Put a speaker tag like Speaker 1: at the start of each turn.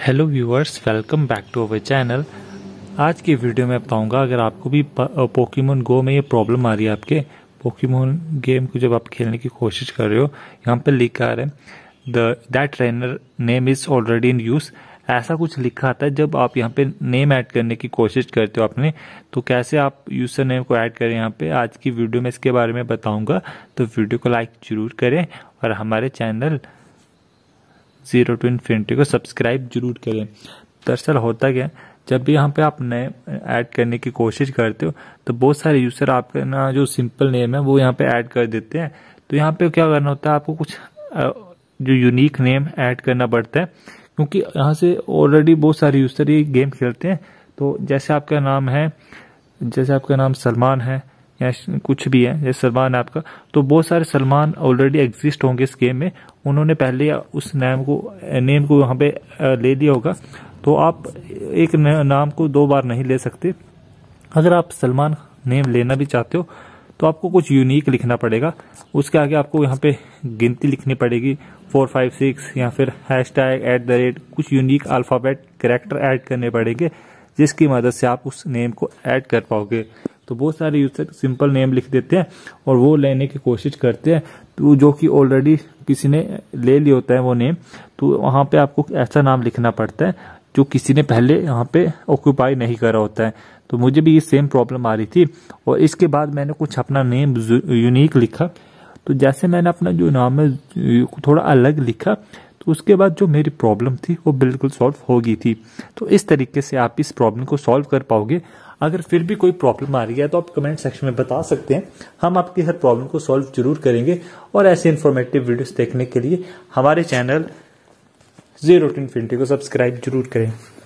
Speaker 1: hello viewers welcome back to our channel आज की video में बताऊंगा अगर आपको भी पोकेमोन गो में ये प्रॉब्लम आ रही है आपके पोकेमोन गेम को जब आप खेलने की कोशिश कर रहे हो यहाँ पे लिखा है that trainer name is already in use ऐसा कुछ लिखा आता है जब आप यहाँ पे नेम ऐड करने की कोशिश करते हो आपने तो कैसे आप यूज़र नेम को ऐड करें यहाँ पे आज की वीडियो में इसके बारे में बताऊंगा तो वीडियो को लाइक जरूर करें और हमारे चैनल जीरो टू इन्फिनिटी को सब्सक्राइब जरूर करें दरअसल होता क्या जब भी यहाँ पे आप नए ऐड करने की कोशिश करते हो तो बहुत सारे यूज़र आपका ना जो सिंपल नेम है वो यहाँ पे ऐड कर देते हैं तो यहाँ पे क्या करना होता है आपको कुछ जो यूनिक नेम ऐड करना पड़ता है क्योंकि यहाँ से ऑलरेडी बहुत सारे यूज़र ये गेम खेलते हैं तो जैसे आपका नाम है जैसे आपका नाम सलमान है या कुछ भी है जैसे सलमान आपका तो बहुत सारे सलमान ऑलरेडी एग्जिस्ट होंगे इस गेम में उन्होंने पहले उस नेम को नेम को यहाँ पे ले लिया होगा तो आप एक नाम को दो बार नहीं ले सकते अगर आप सलमान नेम लेना भी चाहते हो तो आपको कुछ यूनिक लिखना पड़ेगा उसके आगे आपको यहाँ पे गिनती लिखनी पड़ेगी फोर फाइव सिक्स या फिर hashtag at the rate कुछ यूनिक अल्फ़ाबेट करेक्टर ऐड करने पड़ेंगे जिसकी मदद से आप उस नेम को ऐड कर पाओगे तो बहुत सारे यूजर सिंपल नेम लिख देते हैं और वो लेने की कोशिश करते हैं तो जो कि ऑलरेडी किसी ने ले लिया होता है वो नेम तो वहाँ पे आपको ऐसा नाम लिखना पड़ता है जो किसी ने पहले यहाँ पे ऑक्यूपाई नहीं करा होता है तो मुझे भी ये सेम प्रॉब्लम आ रही थी और इसके बाद मैंने कुछ अपना नेम यूनिक लिखा तो जैसे मैंने अपना जो नाम है थोड़ा अलग लिखा तो उसके बाद जो मेरी प्रॉब्लम थी वो बिल्कुल सॉल्व हो गई थी तो इस तरीके से आप इस प्रॉब्लम को सॉल्व कर पाओगे अगर फिर भी कोई प्रॉब्लम आ रही है तो आप कमेंट सेक्शन में बता सकते हैं हम आपकी हर प्रॉब्लम को सॉल्व जरूर करेंगे और ऐसे इन्फॉर्मेटिव वीडियोस देखने के लिए हमारे चैनल जीरो टू इन्फिनिटी को सब्सक्राइब जरूर करें